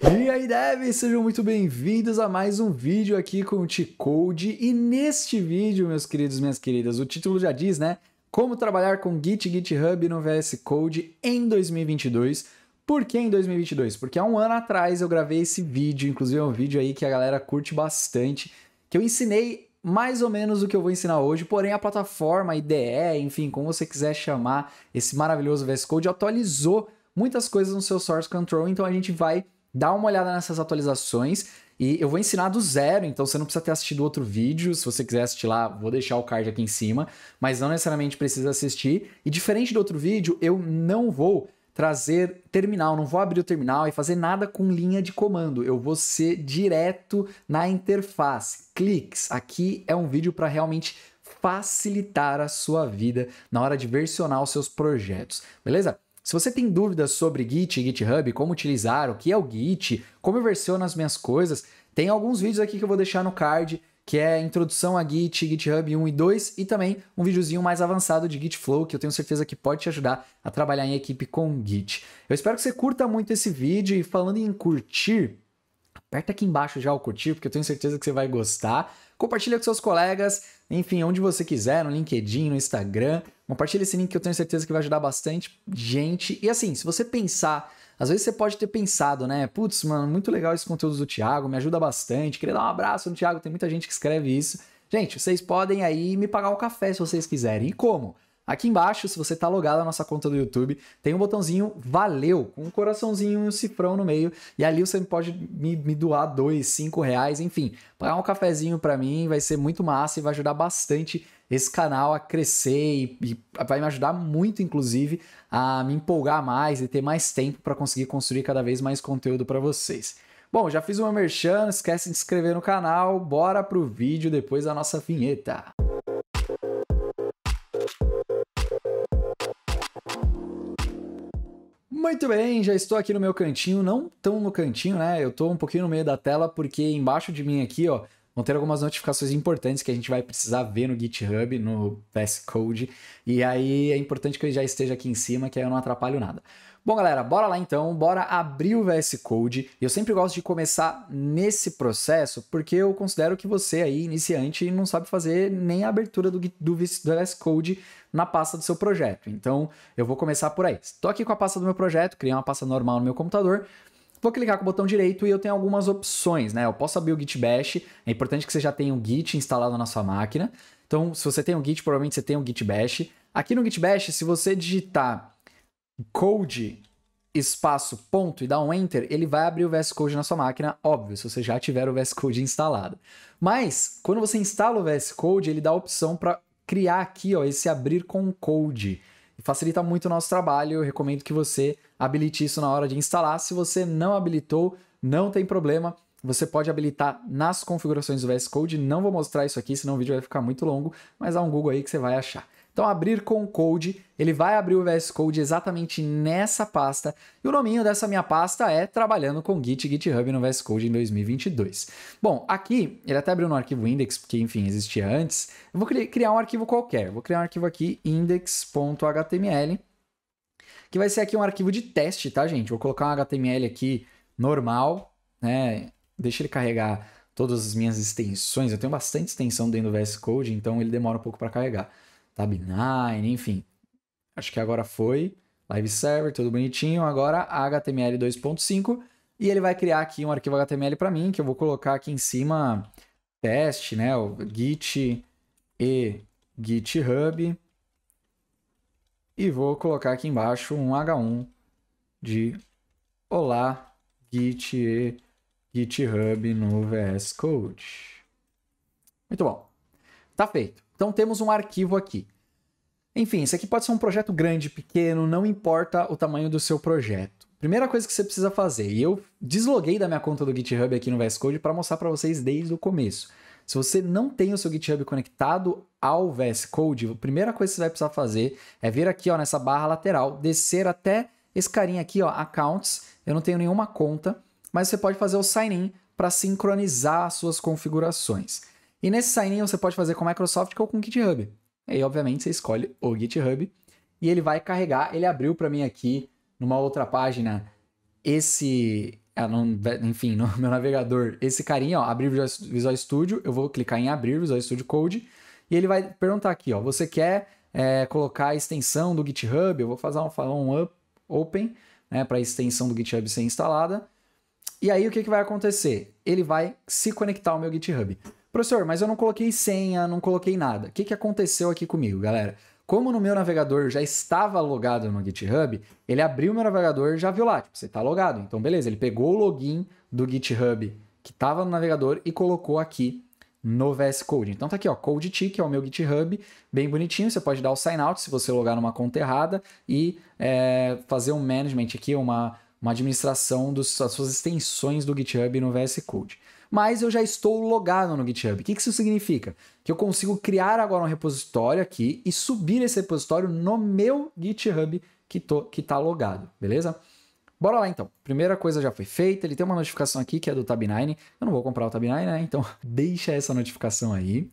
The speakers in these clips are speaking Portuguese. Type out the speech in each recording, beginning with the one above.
E aí, devs, sejam muito bem-vindos a mais um vídeo aqui com o T-Code. E neste vídeo, meus queridos, minhas queridas, o título já diz, né? Como trabalhar com Git GitHub no VS Code em 2022. Por que em 2022? Porque há um ano atrás eu gravei esse vídeo, inclusive é um vídeo aí que a galera curte bastante, que eu ensinei mais ou menos o que eu vou ensinar hoje, porém a plataforma, a IDE, enfim, como você quiser chamar, esse maravilhoso VS Code atualizou muitas coisas no seu source control, então a gente vai dá uma olhada nessas atualizações e eu vou ensinar do zero, então você não precisa ter assistido outro vídeo. Se você quiser assistir lá, vou deixar o card aqui em cima, mas não necessariamente precisa assistir. E diferente do outro vídeo, eu não vou trazer terminal, não vou abrir o terminal e fazer nada com linha de comando. Eu vou ser direto na interface. Cliques. Aqui é um vídeo para realmente facilitar a sua vida na hora de versionar os seus projetos, beleza? Se você tem dúvidas sobre Git e GitHub, como utilizar, o que é o Git, como eu versiono as minhas coisas, tem alguns vídeos aqui que eu vou deixar no card, que é introdução a Git, GitHub 1 e 2 e também um videozinho mais avançado de Git Flow, que eu tenho certeza que pode te ajudar a trabalhar em equipe com Git. Eu espero que você curta muito esse vídeo e falando em curtir, aperta aqui embaixo já o curtir, porque eu tenho certeza que você vai gostar. Compartilha com seus colegas enfim, onde você quiser, no LinkedIn, no Instagram. Compartilha esse link que eu tenho certeza que vai ajudar bastante gente. E assim, se você pensar, às vezes você pode ter pensado, né? Putz, mano, muito legal esse conteúdo do Thiago, me ajuda bastante. Queria dar um abraço no Thiago, tem muita gente que escreve isso. Gente, vocês podem aí me pagar um café se vocês quiserem. E como? Aqui embaixo, se você está logado na nossa conta do YouTube, tem um botãozinho Valeu, com um coraçãozinho e um cifrão no meio. E ali você pode me, me doar dois, cinco reais, enfim. Pagar um cafezinho para mim vai ser muito massa e vai ajudar bastante esse canal a crescer e, e, vai me ajudar muito, inclusive, a me empolgar mais e ter mais tempo para conseguir construir cada vez mais conteúdo para vocês. Bom, já fiz uma merchan, esquece de se inscrever no canal, bora pro vídeo depois da nossa vinheta. Muito bem, já estou aqui no meu cantinho, não tão no cantinho, né? Eu estou um pouquinho no meio da tela porque embaixo de mim aqui, ó, vão ter algumas notificações importantes que a gente vai precisar ver no GitHub, no VS Code. E aí é importante que eu já esteja aqui em cima, que aí eu não atrapalho nada. Bom, galera, bora lá então, bora abrir o VS Code. Eu sempre gosto de começar nesse processo, porque eu considero que você aí, iniciante, não sabe fazer nem a abertura do, do, do VS Code na pasta do seu projeto. Então, eu vou começar por aí. Estou aqui com a pasta do meu projeto, criei uma pasta normal no meu computador, Vou clicar com o botão direito e eu tenho algumas opções, né? Eu posso abrir o Git Bash, é importante que você já tenha o Git instalado na sua máquina. Então, se você tem o Git, provavelmente você tem o Git Bash. Aqui no Git Bash, se você digitar code espaço ponto e dá um enter, ele vai abrir o VS Code na sua máquina, óbvio, se você já tiver o VS Code instalado. Mas quando você instala o VS Code, ele dá a opção para criar aqui, ó, esse abrir com code. facilita muito o nosso trabalho, eu recomendo que você habilite isso na hora de instalar. Se você não habilitou, não tem problema, você pode habilitar nas configurações do VS Code. Não vou mostrar isso aqui, senão o vídeo vai ficar muito longo, mas há um Google aí que você vai achar. Então, abrir com code, ele vai abrir o VS Code exatamente nessa pasta. E o nominho dessa minha pasta é Trabalhando com Git GitHub no VS Code em 2022. Bom, aqui, ele até abriu no arquivo index, porque, enfim, existia antes. Eu vou criar um arquivo qualquer. Vou criar um arquivo aqui, index.html, que vai ser aqui um arquivo de teste, tá, gente? Vou colocar um HTML aqui normal, né? Deixa ele carregar todas as minhas extensões. Eu tenho bastante extensão dentro do VS Code, então ele demora um pouco para carregar. Tab9, enfim. Acho que agora foi. Live Server, tudo bonitinho. Agora HTML 2.5. E ele vai criar aqui um arquivo HTML para mim, que eu vou colocar aqui em cima teste, né? O Git e GitHub. E vou colocar aqui embaixo um H1 de Olá, Git e GitHub no VS Code. Muito bom. Tá feito. Então temos um arquivo aqui. Enfim, isso aqui pode ser um projeto grande, pequeno, não importa o tamanho do seu projeto. Primeira coisa que você precisa fazer, e eu desloguei da minha conta do GitHub aqui no VS Code para mostrar para vocês desde o começo. Se você não tem o seu GitHub conectado ao VS Code, a primeira coisa que você vai precisar fazer é vir aqui ó, nessa barra lateral, descer até esse carinha aqui, ó, Accounts. Eu não tenho nenhuma conta, mas você pode fazer o sign in para sincronizar as suas configurações. E nesse sign-in você pode fazer com Microsoft ou com GitHub. Aí, obviamente, você escolhe o GitHub e ele vai carregar. Ele abriu para mim aqui, numa outra página, esse. Ah, não, enfim, no meu navegador, esse carinha, ó, abrir Visual Studio. Eu vou clicar em abrir Visual Studio Code e ele vai perguntar aqui, ó, você quer é, colocar a extensão do GitHub? Eu vou fazer um, um up, open né, para a extensão do GitHub ser instalada. E aí o que, que vai acontecer? Ele vai se conectar ao meu GitHub. Professor, mas eu não coloquei senha, não coloquei nada. O que, que aconteceu aqui comigo, galera? Como no meu navegador já estava logado no GitHub, ele abriu meu navegador e já viu lá, tipo, você está logado. Então, beleza, ele pegou o login do GitHub que estava no navegador e colocou aqui no VS Code. Então tá aqui, ó, T, que é o meu GitHub, bem bonitinho. Você pode dar o sign out se você logar numa conta errada e é, fazer um management aqui, uma, uma administração das suas extensões do GitHub no VS Code mas eu já estou logado no GitHub. O que isso significa? Que eu consigo criar agora um repositório aqui e subir esse repositório no meu GitHub que, tô, que tá logado, beleza? Bora lá então. Primeira coisa já foi feita, ele tem uma notificação aqui que é do Tab9. Eu não vou comprar o Tab9, né? Então deixa essa notificação aí.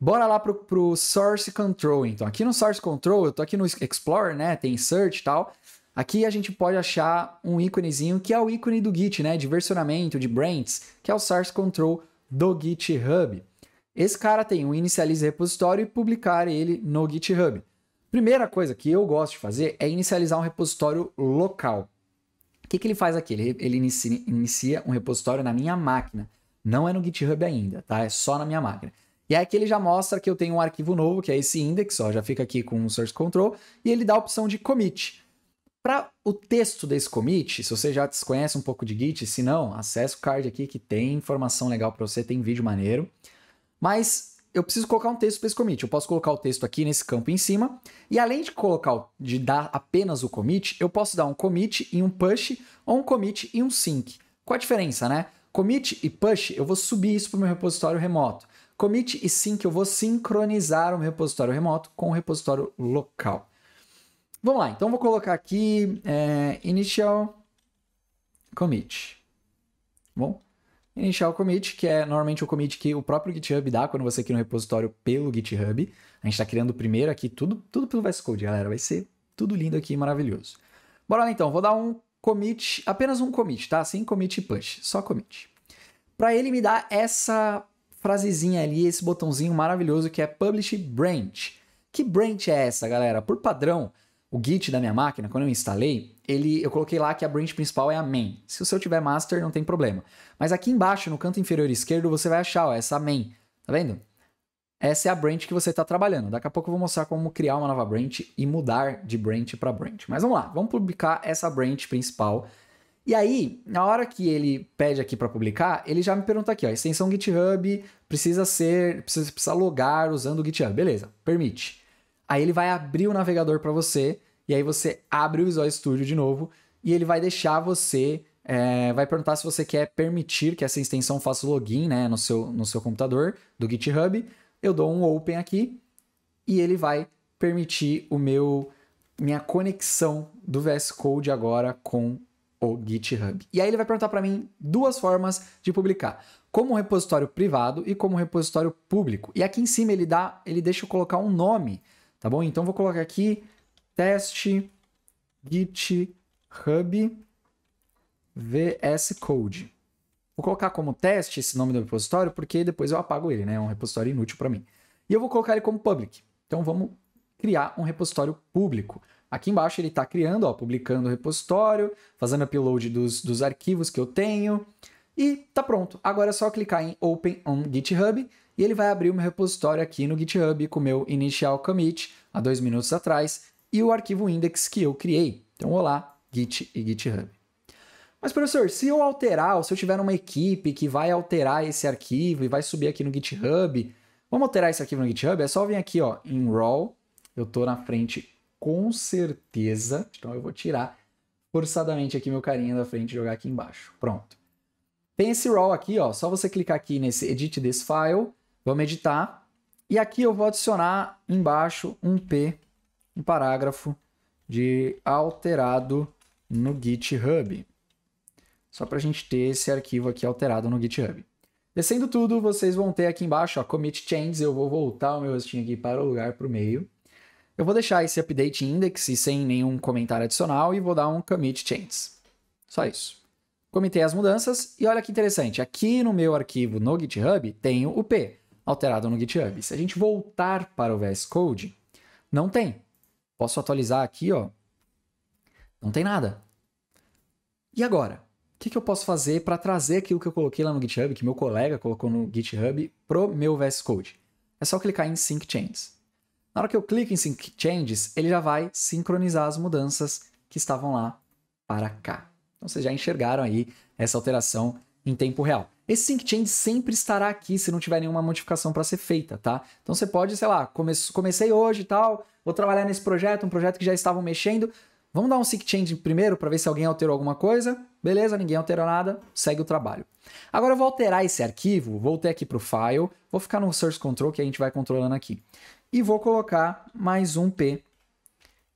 Bora lá pro, pro Source Control, então. Aqui no Source Control, eu tô aqui no Explorer, né? Tem Search e tal. Aqui a gente pode achar um íconezinho que é o ícone do Git, né? De versionamento, de brands, que é o source control do GitHub. Esse cara tem um inicialize repositório e publicar ele no GitHub. Primeira coisa que eu gosto de fazer é inicializar um repositório local. O que, que ele faz aqui? Ele, ele inicia, inicia um repositório na minha máquina. Não é no GitHub ainda, tá? É só na minha máquina. E aí que ele já mostra que eu tenho um arquivo novo, que é esse index, ó, já fica aqui com o source control, e ele dá a opção de commit. Para o texto desse commit, se você já desconhece um pouco de Git, se não, acesse o card aqui que tem informação legal para você, tem vídeo maneiro. Mas eu preciso colocar um texto para esse commit. Eu posso colocar o texto aqui nesse campo em cima. E além de colocar, de dar apenas o commit, eu posso dar um commit e um push ou um commit e um sync. Qual a diferença, né? Commit e push, eu vou subir isso para o meu repositório remoto. Commit e sync, eu vou sincronizar o meu repositório remoto com o repositório local. Vamos lá, então vou colocar aqui é, initial commit. Bom, initial commit, que é normalmente o commit que o próprio GitHub dá quando você cria um repositório pelo GitHub. A gente está criando o primeiro aqui, tudo, tudo pelo VS Code, galera. Vai ser tudo lindo aqui, maravilhoso. Bora lá então, vou dar um commit, apenas um commit, tá? Sem commit e push, só commit. Para ele me dar essa frasezinha ali, esse botãozinho maravilhoso que é publish branch. Que branch é essa, galera? Por padrão, o Git da minha máquina, quando eu instalei, ele, eu coloquei lá que a branch principal é a main. Se o seu tiver master, não tem problema. Mas aqui embaixo, no canto inferior esquerdo, você vai achar ó, essa main. Tá vendo? Essa é a branch que você está trabalhando. Daqui a pouco eu vou mostrar como criar uma nova branch e mudar de branch para branch. Mas vamos lá, vamos publicar essa branch principal. E aí, na hora que ele pede aqui para publicar, ele já me pergunta aqui, ó, extensão GitHub precisa ser, precisa, precisa logar usando o GitHub. Beleza, permite. Aí ele vai abrir o navegador para você, e aí você abre o Visual Studio de novo, e ele vai deixar você. É, vai perguntar se você quer permitir que essa extensão faça login né, no, seu, no seu computador do GitHub. Eu dou um open aqui e ele vai permitir o meu minha conexão do VS Code agora com o GitHub. E aí ele vai perguntar para mim duas formas de publicar, como um repositório privado e como um repositório público. E aqui em cima ele dá, ele deixa eu colocar um nome tá bom? Então vou colocar aqui teste github vs code. Vou colocar como teste esse nome do repositório, porque depois eu apago ele, né? É um repositório inútil para mim. E eu vou colocar ele como public. Então vamos criar um repositório público. Aqui embaixo ele está criando, ó, publicando o repositório, fazendo upload dos, dos arquivos que eu tenho, e tá pronto. Agora é só clicar em Open on GitHub e ele vai abrir o meu repositório aqui no GitHub com o meu initial commit há dois minutos atrás e o arquivo index que eu criei. Então, olá, Git e GitHub. Mas, professor, se eu alterar, ou se eu tiver uma equipe que vai alterar esse arquivo e vai subir aqui no GitHub, vamos alterar esse arquivo no GitHub? É só vir aqui ó, em RAW, eu estou na frente com certeza, então eu vou tirar forçadamente aqui meu carinha da frente e jogar aqui embaixo. Pronto. Tem esse RAW aqui, ó, só você clicar aqui nesse Edit This File, vamos editar, e aqui eu vou adicionar embaixo um P, um parágrafo de alterado no GitHub. Só para a gente ter esse arquivo aqui alterado no GitHub. Descendo tudo, vocês vão ter aqui embaixo, ó, commit changes, eu vou voltar o meu rostinho aqui para o lugar, para o meio. Eu vou deixar esse update index sem nenhum comentário adicional e vou dar um commit changes. Só isso comitei as mudanças e olha que interessante, aqui no meu arquivo no GitHub tenho o P alterado no GitHub. Se a gente voltar para o VS Code, não tem. Posso atualizar aqui, ó. Não tem nada. E agora? O que, que eu posso fazer para trazer aquilo que eu coloquei lá no GitHub, que meu colega colocou no GitHub, pro meu VS Code? É só clicar em Sync Changes. Na hora que eu clico em Sync Changes, ele já vai sincronizar as mudanças que estavam lá para cá. Então vocês já enxergaram aí essa alteração em tempo real. Esse sync change sempre estará aqui se não tiver nenhuma modificação para ser feita, tá? Então você pode, sei lá, come comecei hoje e tal, vou trabalhar nesse projeto, um projeto que já estavam mexendo. Vamos dar um sync change primeiro para ver se alguém alterou alguma coisa. Beleza, ninguém alterou nada, segue o trabalho. Agora eu vou alterar esse arquivo, voltei aqui para o file, vou ficar no source control que a gente vai controlando aqui. E vou colocar mais um P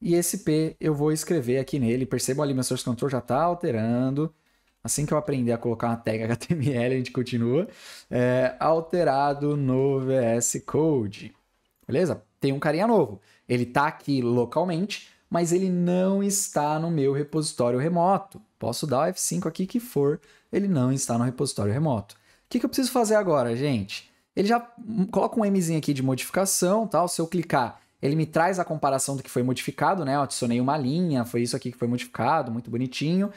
e esse P eu vou escrever aqui nele. Percebam ali, meu source control já está alterando. Assim que eu aprender a colocar uma tag HTML, a gente continua. É, alterado no VS Code. Beleza? Tem um carinha novo. Ele está aqui localmente, mas ele não está no meu repositório remoto. Posso dar o F5 aqui que for, ele não está no repositório remoto. O que, que eu preciso fazer agora, gente? Ele já hum, coloca um Mzinho aqui de modificação, tal. Tá? Se eu clicar ele me traz a comparação do que foi modificado, né? Eu adicionei uma linha, foi isso aqui que foi modificado, muito bonitinho.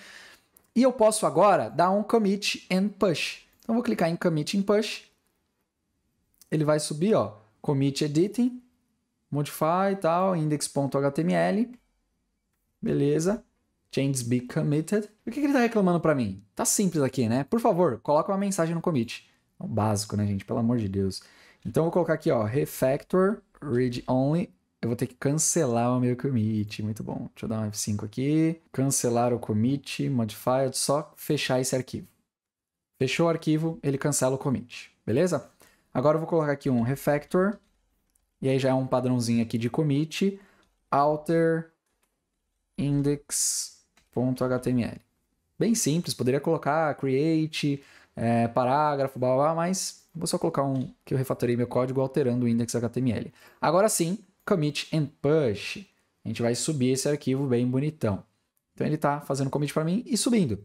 E eu posso agora dar um commit and push. Então vou clicar em commit and push. Ele vai subir, ó, commit editing, modify e tal, index.html. Beleza. Changes be committed. O que, que ele tá reclamando para mim? Tá simples aqui, né? Por favor, coloca uma mensagem no commit. É um básico, né, gente? Pelo amor de Deus. Então eu vou colocar aqui, ó, refactor, read only. Eu vou ter que cancelar o meu commit, muito bom. Deixa eu dar um F5 aqui, cancelar o commit, modified, só fechar esse arquivo. Fechou o arquivo, ele cancela o commit, beleza? Agora eu vou colocar aqui um refactor, e aí já é um padrãozinho aqui de commit, alter index.html. Bem simples, poderia colocar create, é, parágrafo, blá, blá, blá, mas Vou só colocar um que eu refatorei meu código alterando o index HTML. Agora sim, commit and push. A gente vai subir esse arquivo bem bonitão. Então ele está fazendo commit para mim e subindo.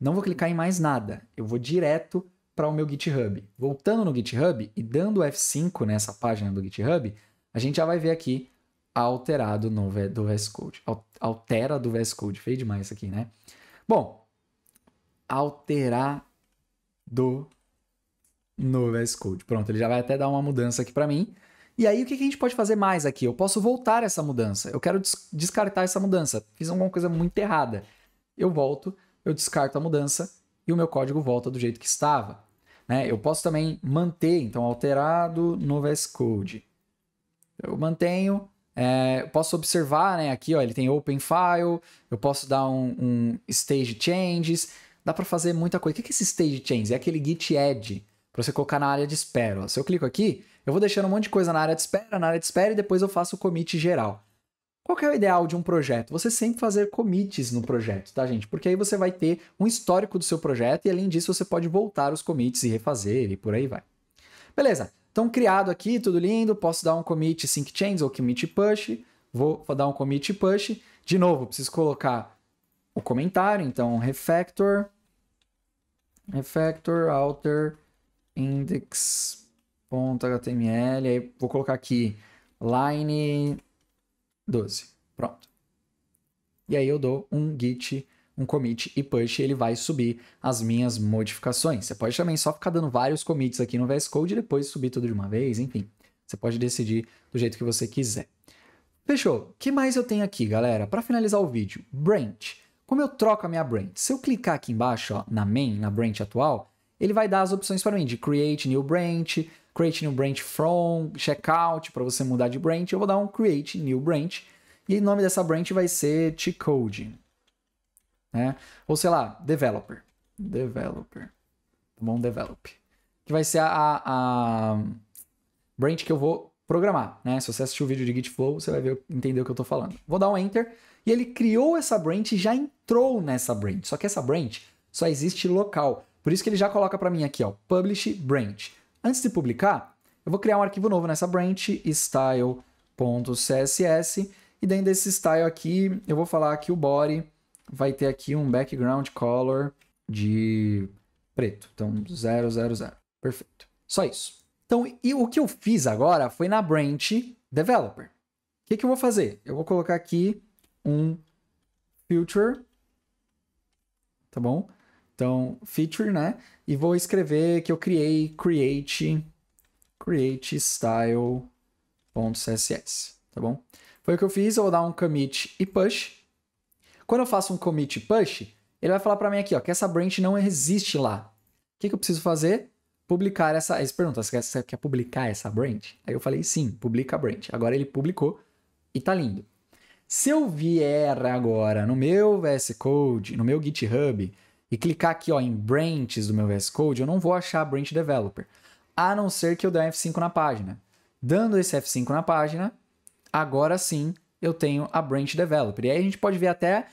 Não vou clicar em mais nada. Eu vou direto para o meu GitHub. Voltando no GitHub e dando F5 nessa página do GitHub, a gente já vai ver aqui alterado no, do VS Code. Altera do VS Code. Feio demais isso aqui, né? Bom, alterar do no VS Code. Pronto, ele já vai até dar uma mudança aqui para mim. E aí, o que a gente pode fazer mais aqui? Eu posso voltar essa mudança. Eu quero descartar essa mudança. Fiz alguma coisa muito errada. Eu volto, eu descarto a mudança e o meu código volta do jeito que estava. Né? Eu posso também manter, então, alterado no VS Code. Eu mantenho, é, eu posso observar, né? Aqui, ó, ele tem Open File, eu posso dar um, um Stage Changes, dá para fazer muita coisa. O que é esse Stage Changes? É aquele Git Add para você colocar na área de espera. Se eu clico aqui, eu vou deixando um monte de coisa na área de espera, na área de espera e depois eu faço o commit geral. Qual é o ideal de um projeto? Você sempre fazer commits no projeto, tá, gente? Porque aí você vai ter um histórico do seu projeto e além disso você pode voltar os commits e refazer e por aí vai. Beleza. Então, criado aqui, tudo lindo, posso dar um commit sync change ou commit push. Vou dar um commit push. De novo, preciso colocar o comentário, então refactor refactor alter index.html, aí vou colocar aqui line 12. Pronto. E aí eu dou um git, um commit e push, e ele vai subir as minhas modificações. Você pode também só ficar dando vários commits aqui no VS Code e depois subir tudo de uma vez, enfim. Você pode decidir do jeito que você quiser. Fechou. O que mais eu tenho aqui, galera? Para finalizar o vídeo, branch. Como eu troco a minha branch? Se eu clicar aqui embaixo, ó, na main, na branch atual, ele vai dar as opções para mim de create new branch, create new branch from, checkout, para você mudar de branch. Eu vou dar um create new branch e o nome dessa branch vai ser T-Code. Né? Ou sei lá, developer. Developer. Tá bom? Develop. Que vai ser a, a, a branch que eu vou programar, né? Se você assistiu o vídeo de Git Flow, você vai ver, entender o que eu estou falando. Vou dar um enter e ele criou essa branch e já entrou nessa branch. Só que essa branch só existe local. Por isso que ele já coloca para mim aqui, ó, publish branch. Antes de publicar, eu vou criar um arquivo novo nessa branch, style.css, e dentro desse style aqui, eu vou falar que o body vai ter aqui um background color de preto. Então, 000. Perfeito. Só isso. Então, e o que eu fiz agora foi na branch developer. O que, que eu vou fazer? Eu vou colocar aqui um future, tá bom? Então, feature, né? E vou escrever que eu criei create, create style.css, tá bom? Foi o que eu fiz, eu vou dar um commit e push. Quando eu faço um commit e push, ele vai falar para mim aqui, ó, que essa branch não existe lá. O que, que eu preciso fazer? Publicar essa... Aí você quer, você quer publicar essa branch? Aí eu falei, sim, publica a branch. Agora ele publicou e tá lindo. Se eu vier agora no meu VS Code, no meu GitHub, e clicar aqui ó, em branches do meu VS Code, eu não vou achar branch developer, a não ser que eu dê um F5 na página. Dando esse F5 na página, agora sim eu tenho a branch developer. E aí a gente pode ver até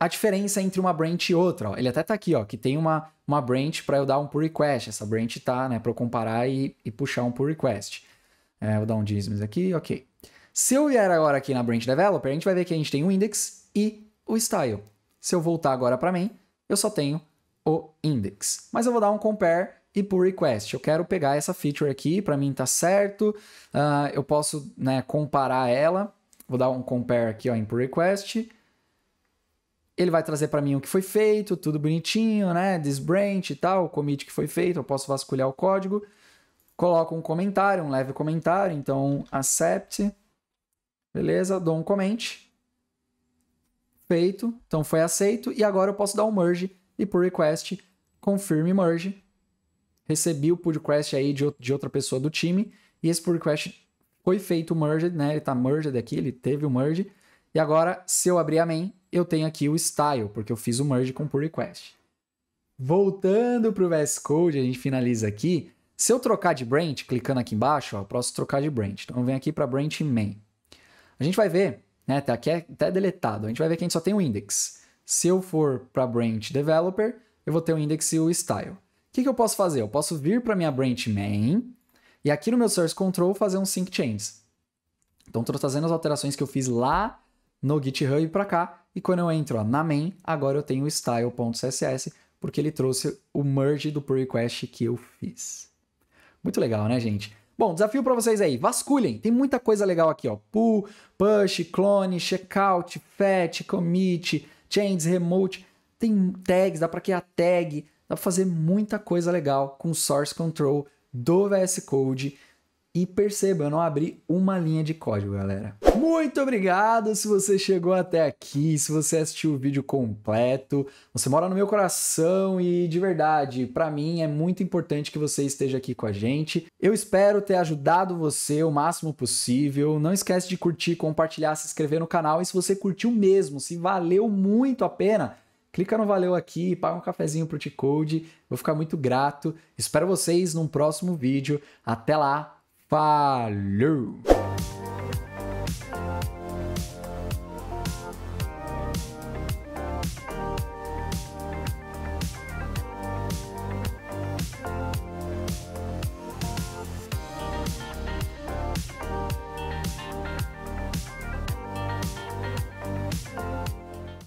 a diferença entre uma branch e outra. Ó. Ele até está aqui, ó, que tem uma, uma branch para eu dar um pull request. Essa branch está, né, para eu comparar e, e, puxar um pull request. É, vou dar um dismiss aqui, ok. Se eu vier agora aqui na branch developer, a gente vai ver que a gente tem o index e o style. Se eu voltar agora para mim, eu só tenho o index. Mas eu vou dar um compare e pull request. Eu quero pegar essa feature aqui, para mim está certo, uh, eu posso né, comparar ela. Vou dar um compare aqui ó, em pull request. Ele vai trazer para mim o que foi feito, tudo bonitinho, né? This branch e tal, o commit que foi feito, eu posso vasculhar o código. Coloco um comentário, um leve comentário, então accept. Beleza, dou um comente Feito. Então foi aceito. E agora eu posso dar um merge e por request, confirme merge. Recebi o pull request aí de, de outra pessoa do time. E esse pull request foi feito o merge, né? Ele tá merged aqui, ele teve o merge. E agora, se eu abrir a main, eu tenho aqui o style, porque eu fiz o merge com pull request. Voltando para o VS Code, a gente finaliza aqui. Se eu trocar de branch, clicando aqui embaixo, ó, eu posso trocar de branch. Então, eu venho aqui para branch main. A gente vai ver né? até aqui é até é deletado. A gente vai ver que a gente só tem o index. Se eu for para branch developer, eu vou ter o index e o style. O que, que eu posso fazer? Eu posso vir para minha branch main e aqui no meu source control fazer um sync change. Então, estou trazendo as alterações que eu fiz lá no GitHub para cá. E quando eu entro ó, na main, agora eu tenho o style.css, porque ele trouxe o merge do pull request que eu fiz. Muito legal, né, gente? Bom, desafio para vocês aí, vasculhem. Tem muita coisa legal aqui, ó. Pull, push, clone, checkout, fetch, commit, change, remote. Tem tags, dá para criar tag, dá para fazer muita coisa legal com source control do VS Code e perceba, eu não abri uma linha de código, galera. Muito obrigado se você chegou até aqui, se você assistiu o vídeo completo. Você mora no meu coração e de verdade, para mim é muito importante que você esteja aqui com a gente. Eu espero ter ajudado você o máximo possível. Não esquece de curtir, compartilhar, se inscrever no canal e se você curtiu mesmo, se valeu muito a pena, clica no valeu aqui, paga um cafezinho pro T-Code. Vou ficar muito grato. Espero vocês num próximo vídeo. Até lá. Falou!